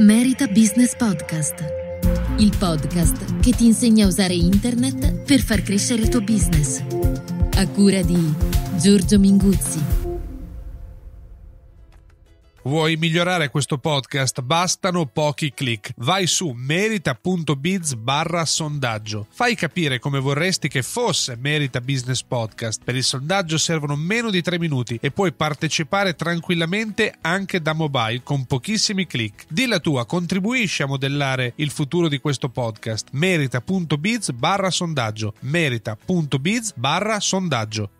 Merita Business Podcast, il podcast che ti insegna a usare internet per far crescere il tuo business. A cura di Giorgio Minguzzi. Vuoi migliorare questo podcast? Bastano pochi clic. Vai su merita.biz barra sondaggio. Fai capire come vorresti che fosse Merita Business Podcast. Per il sondaggio servono meno di 3 minuti e puoi partecipare tranquillamente anche da mobile con pochissimi clic. Di la tua, contribuisci a modellare il futuro di questo podcast. Merita.biz barra sondaggio. Merita.biz barra sondaggio.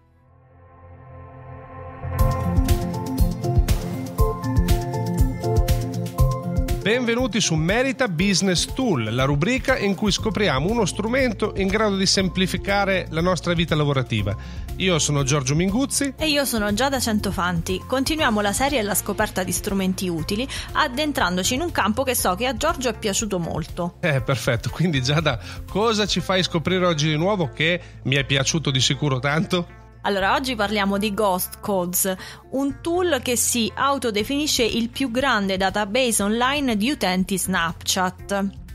Benvenuti su Merita Business Tool, la rubrica in cui scopriamo uno strumento in grado di semplificare la nostra vita lavorativa. Io sono Giorgio Minguzzi e io sono Giada Centofanti. Continuiamo la serie alla scoperta di strumenti utili, addentrandoci in un campo che so che a Giorgio è piaciuto molto. Eh, perfetto. Quindi Giada, cosa ci fai scoprire oggi di nuovo che mi è piaciuto di sicuro tanto? Allora, oggi parliamo di Ghost Codes, un tool che si autodefinisce il più grande database online di utenti Snapchat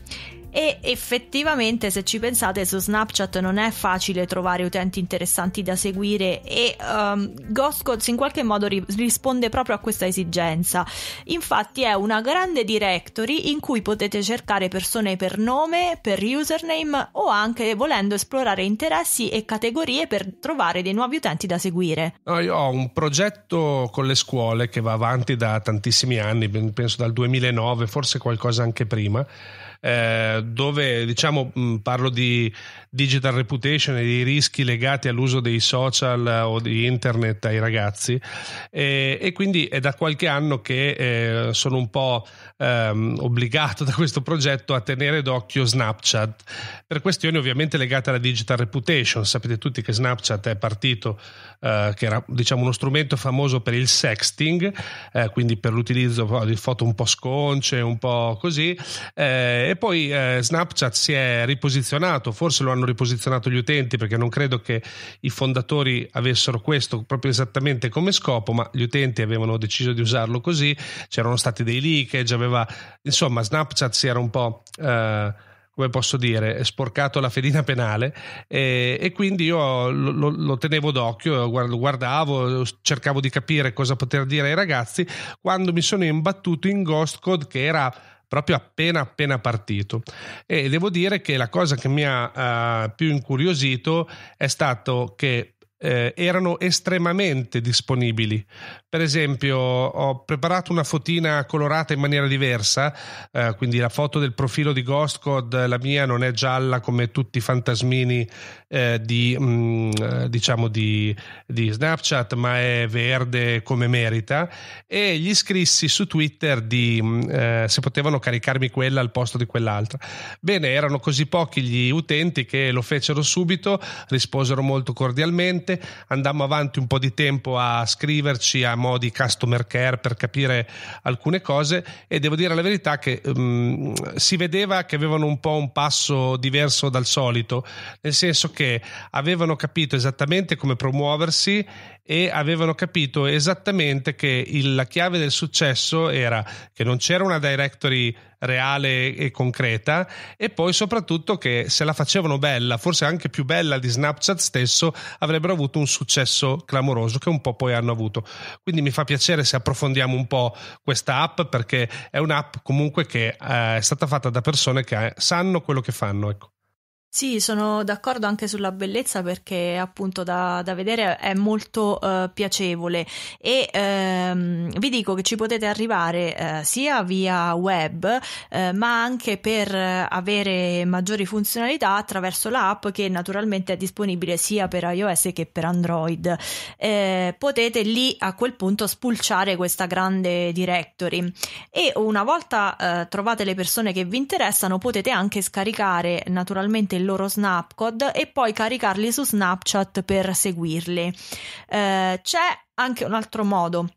e effettivamente se ci pensate su Snapchat non è facile trovare utenti interessanti da seguire e um, ehm, Ghost Codes in qualche modo ri- risponde proprio a questa esigenza. Infatti è una grande directory in cui potete cercare persone per nome, per username o anche volendo esplorare interessi e categorie per trovare dei nuovi utenti da seguire. No, io ho un progetto con le scuole che va avanti da tantissimi anni, penso dal 2009, forse qualcosa anche prima eh, dove diciamo mh, parlo di digital reputation e dei rischi legati all'uso dei social eh, o di internet ai ragazzi e, e quindi è da qualche anno che eh, sono un po' ehm, obbligato da questo progetto a tenere d'occhio Snapchat per questioni ovviamente legate alla digital reputation sapete tutti che Snapchat è partito eh, che era diciamo uno strumento famoso per il sexting eh, quindi per l'utilizzo di foto un po' sconce un po' così eh, e poi eh, Snapchat si è riposizionato forse lo hanno hanno riposizionato gli utenti perché non credo che i fondatori avessero questo proprio esattamente come scopo, ma gli utenti avevano deciso di usarlo così, c'erano stati dei leakage, aveva insomma Snapchat si era un po' eh, come posso dire, sporcato la fedina penale e, e quindi io lo, lo, lo, tenevo d'occhio, lo guardavo, cercavo di capire cosa poter dire ai ragazzi quando mi sono imbattuto in Ghost Code che era proprio appena appena partito e devo dire che la cosa che mi ha uh, più incuriosito è stato che eh, erano estremamente disponibili. Per esempio, ho preparato una fotina colorata in maniera diversa, eh, quindi la foto del profilo di Ghost Code, la mia non è gialla come tutti i fantasmini eh, di, mh, mm, eh, diciamo di, di Snapchat, ma è verde come merita. E gli scrissi su Twitter di mm, eh, se potevano caricarmi quella al posto di quell'altra. Bene, erano così pochi gli utenti che lo fecero subito, risposero molto cordialmente interessante. Andammo avanti un po' di tempo a scriverci a modi customer care per capire alcune cose e devo dire la verità che um, si vedeva che avevano un po' un passo diverso dal solito, nel senso che avevano capito esattamente come promuoversi e avevano capito esattamente che il, la chiave del successo era che non c'era una directory reale e concreta e poi soprattutto che se la facevano bella, forse anche più bella di Snapchat stesso, avrebbero avuto un successo clamoroso che un po' poi hanno avuto. Quindi mi fa piacere se approfondiamo un po' questa app perché è un'app comunque che eh, è stata fatta da persone che eh, sanno quello che fanno. Ecco. Sì, sono d'accordo anche sulla bellezza perché appunto da, da vedere è molto eh, piacevole e ehm, vi dico che ci potete arrivare eh, sia via web eh, ma anche per avere maggiori funzionalità attraverso l'app che naturalmente è disponibile sia per iOS che per Android. Eh, potete lì a quel punto spulciare questa grande directory e una volta eh, trovate le persone che vi interessano potete anche scaricare naturalmente il del loro Snapcode e poi caricarli su Snapchat per seguirli. Eh, c'è anche un altro modo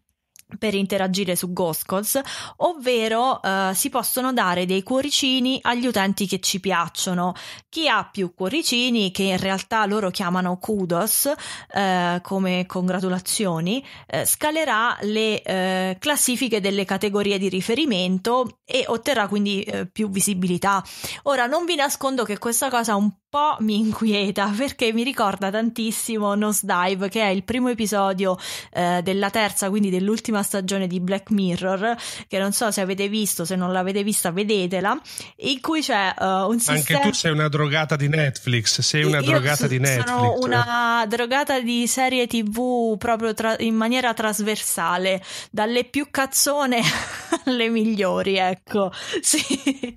per interagire su Goscos, ovvero eh, si possono dare dei cuoricini agli utenti che ci piacciono. Chi ha più cuoricini, che in realtà loro chiamano kudos eh, come congratulazioni, eh, scalerà le eh, classifiche delle categorie di riferimento e otterrà quindi eh, più visibilità. Ora non vi nascondo che questa cosa un po' mi inquieta perché mi ricorda tantissimo Nos Dive, che è il primo episodio eh, della terza, quindi dell'ultima stagione di Black Mirror, che non so se avete visto, se non l'avete vista vedetela, in cui c'è uh, un sistema... Anche tu sei una drogata di Netflix, sei una Io drogata so, di Netflix. Sono una drogata di serie tv proprio tra- in maniera trasversale, dalle più cazzone alle migliori, ecco. Sì.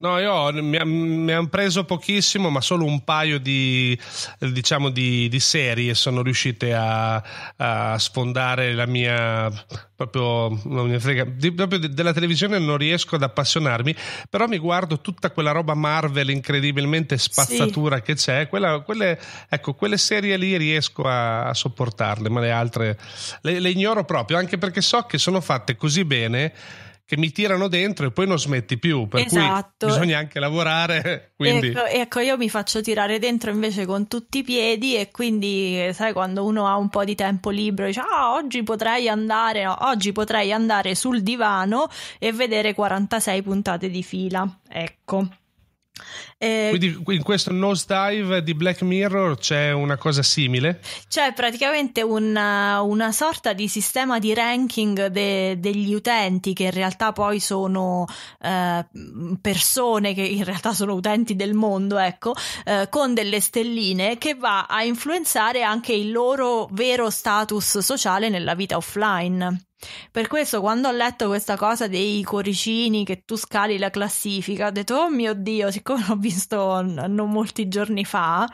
No, io mi, mi hanno preso pochissimo, ma solo un paio di, diciamo, di, di serie sono riuscite a, a, sfondare la mia proprio non mi frega, di, proprio della televisione non riesco ad appassionarmi, però mi guardo tutta quella roba Marvel incredibilmente spazzatura sì. che c'è, quella, quelle, ecco, quelle serie lì riesco a, a sopportarle, ma le altre le, le ignoro proprio, anche perché so che sono fatte così bene che mi tirano dentro e poi non smetti più, per esatto. cui bisogna anche lavorare. Quindi... Ecco, ecco, io mi faccio tirare dentro invece con tutti i piedi e quindi sai quando uno ha un po' di tempo libero dice ah oggi potrei andare, no, oggi potrei andare sul divano e vedere 46 puntate di fila, ecco. Eh, Quindi in questo nose dive di Black Mirror c'è una cosa simile? C'è praticamente una, uh, una sorta di sistema di ranking de, degli utenti che in realtà poi sono eh, persone che in realtà sono utenti del mondo, ecco, eh, con delle stelline che va a influenzare anche il loro vero status sociale nella vita offline. Per questo quando ho letto questa cosa dei cuoricini che tu scali la classifica, ho detto oh mio Dio, siccome l'ho visto non molti giorni fa,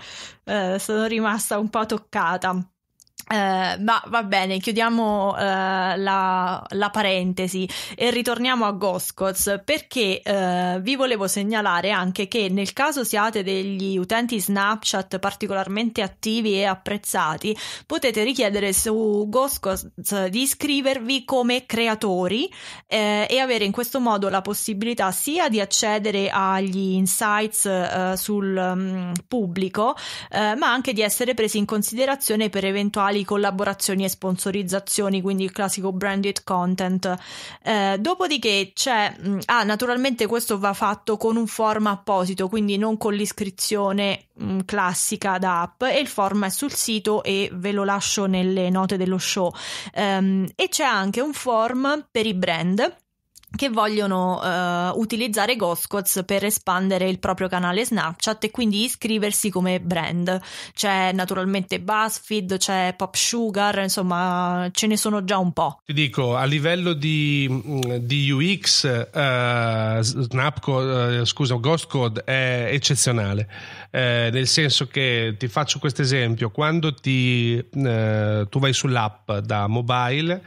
eh, sono rimasta un po' toccata. Uh, ma va bene, chiudiamo uh, la, la, parentesi e ritorniamo a Goscots perché uh, vi volevo segnalare anche che nel caso siate degli utenti Snapchat particolarmente attivi e apprezzati, potete richiedere su Goscots di iscrivervi come creatori eh, e avere in questo modo la possibilità sia di accedere agli insights sul um, pubblico, ma anche di essere presi in considerazione per eventuali eventuali collaborazioni e sponsorizzazioni, quindi il classico branded content. Eh, dopodiché c'è, mm, ah, naturalmente questo va fatto con un form apposito, quindi non con l'iscrizione mh, mm, classica da app e il form è sul sito e ve lo lascio nelle note dello show. Um, e c'è anche un form per i brand che vogliono uh, utilizzare Ghostcots per espandere il proprio canale Snapchat e quindi iscriversi come brand. C'è naturalmente BuzzFeed, c'è Pop Sugar, insomma ce ne sono già un po'. Ti dico, a livello di, mm, di UX, uh, eh, Snapcode, uh, scusa, Ghostcode è eccezionale, eh, nel senso che ti faccio questo esempio, quando ti, eh, tu vai sull'app da mobile,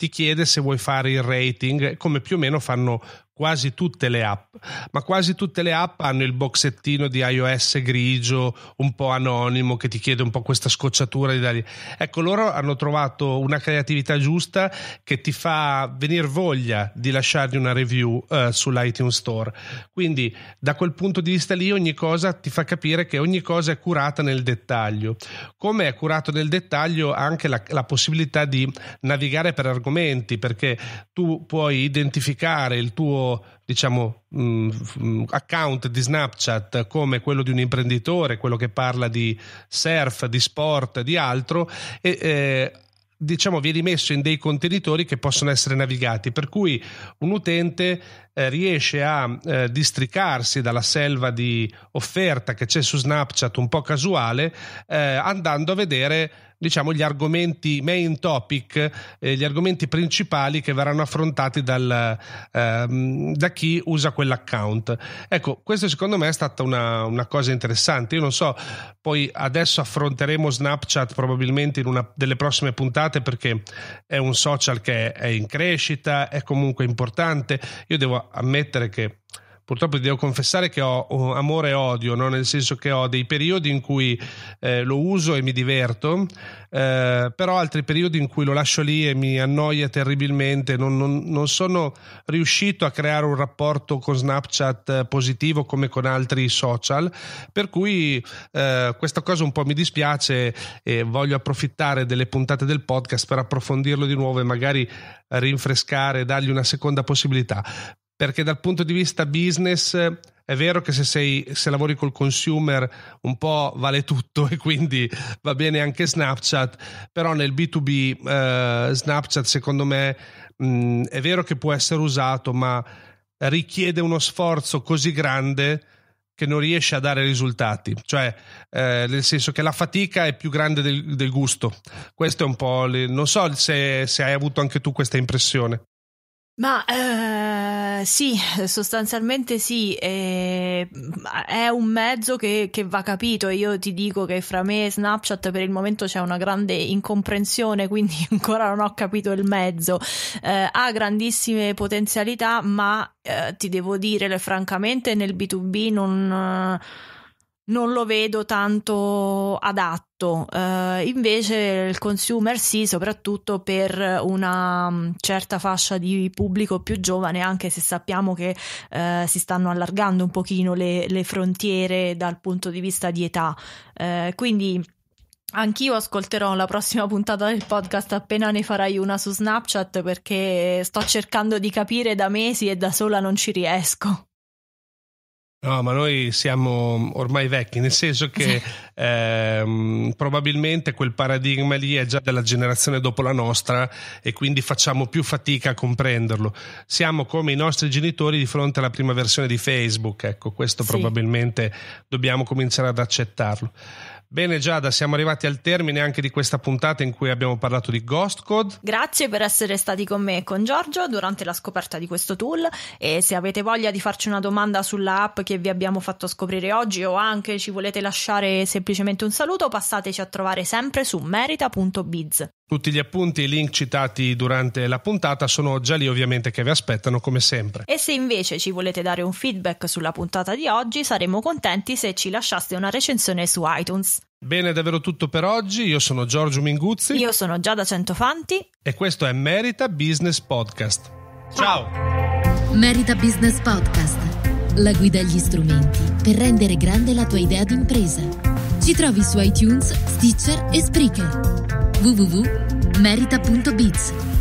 ti chiede se vuoi fare il rating, come più o meno fanno quasi tutte le app, ma quasi tutte le app hanno il boxettino di iOS grigio, un po' anonimo, che ti chiede un po' questa scocciatura di dargli. Ecco, loro hanno trovato una creatività giusta che ti fa venire voglia di lasciargli una review eh, sull'iTunes Store. Quindi, da quel punto di vista lì, ogni cosa ti fa capire che ogni cosa è curata nel dettaglio. Come è curato nel dettaglio anche la, la possibilità di navigare per argomenti, perché tu puoi identificare il tuo suo diciamo, mm, mm, account di Snapchat come quello di un imprenditore, quello che parla di surf, di sport, di altro, e, eh, diciamo viene messo in dei contenitori che possono essere navigati, per cui un utente eh, riesce a eh, districarsi dalla selva di offerta che c'è su Snapchat un po' casuale, eh, andando a vedere diciamo, gli argomenti main topic, eh, gli argomenti principali che verranno affrontati dal, ehm, da chi usa quell'account. Ecco, questo secondo me è stata una, una, cosa interessante. Io non so, poi adesso affronteremo Snapchat probabilmente in una delle prossime puntate perché è un social che è in crescita, è comunque importante. Io devo ammettere che purtroppo devo confessare che ho amore e odio, no? nel senso che ho dei periodi in cui eh, lo uso e mi diverto, eh, però altri periodi in cui lo lascio lì e mi annoia terribilmente, non, non, non sono riuscito a creare un rapporto con Snapchat eh, positivo come con altri social, per cui eh, questa cosa un po' mi dispiace e voglio approfittare delle puntate del podcast per approfondirlo di nuovo e magari rinfrescare, dargli una seconda possibilità perché dal punto di vista business è vero che se, sei, se, lavori col consumer un po' vale tutto e quindi va bene anche Snapchat, però nel B2B eh, Snapchat secondo me mh, è vero che può essere usato, ma richiede uno sforzo così grande che non riesce a dare risultati, cioè eh, nel senso che la fatica è più grande del, del gusto. Questo è un po'... Le, non so se, se hai avuto anche tu questa impressione. Ma eh, sì, sostanzialmente sì, eh, è un mezzo che, che, va capito io ti dico che fra me e Snapchat per il momento c'è una grande incomprensione, quindi ancora non ho capito il mezzo. Eh, ha grandissime potenzialità, ma eh, ti devo dire francamente nel B2B non non lo vedo tanto adatto. Uh, invece il consumer sì, soprattutto per una mm, certa fascia di pubblico più giovane, anche se sappiamo che uh, si stanno allargando un pochino le, le, frontiere dal punto di vista di età. Uh, quindi Anch'io ascolterò la prossima puntata del podcast appena ne farai una su Snapchat perché sto cercando di capire da mesi e da sola non ci riesco. No, ma noi siamo ormai vecchi, nel senso che ehm, probabilmente quel paradigma lì è già della generazione dopo la nostra e quindi facciamo più fatica a comprenderlo. Siamo come i nostri genitori di fronte alla prima versione di Facebook, ecco, questo sì. probabilmente dobbiamo cominciare ad accettarlo. Bene Giada, siamo arrivati al termine anche di questa puntata in cui abbiamo parlato di Ghost Code. Grazie per essere stati con me e con Giorgio durante la scoperta di questo tool e se avete voglia di farci una domanda sulla app che vi abbiamo fatto scoprire oggi o anche ci volete lasciare semplicemente un saluto, passateci a trovare sempre su merita.biz. Tutti gli appunti e i link citati durante la puntata sono già lì ovviamente che vi aspettano come sempre. E se invece ci volete dare un feedback sulla puntata di oggi saremmo contenti se ci lasciaste una recensione su iTunes. Bene, è davvero tutto per oggi. Io sono Giorgio Minguzzi. Io sono Giada Centofanti. E questo è Merita Business Podcast. Ciao! Merita Business Podcast, la guida agli strumenti per rendere grande la tua idea d'impresa. Ci trovi su iTunes, Stitcher e Spreaker www.merita.biz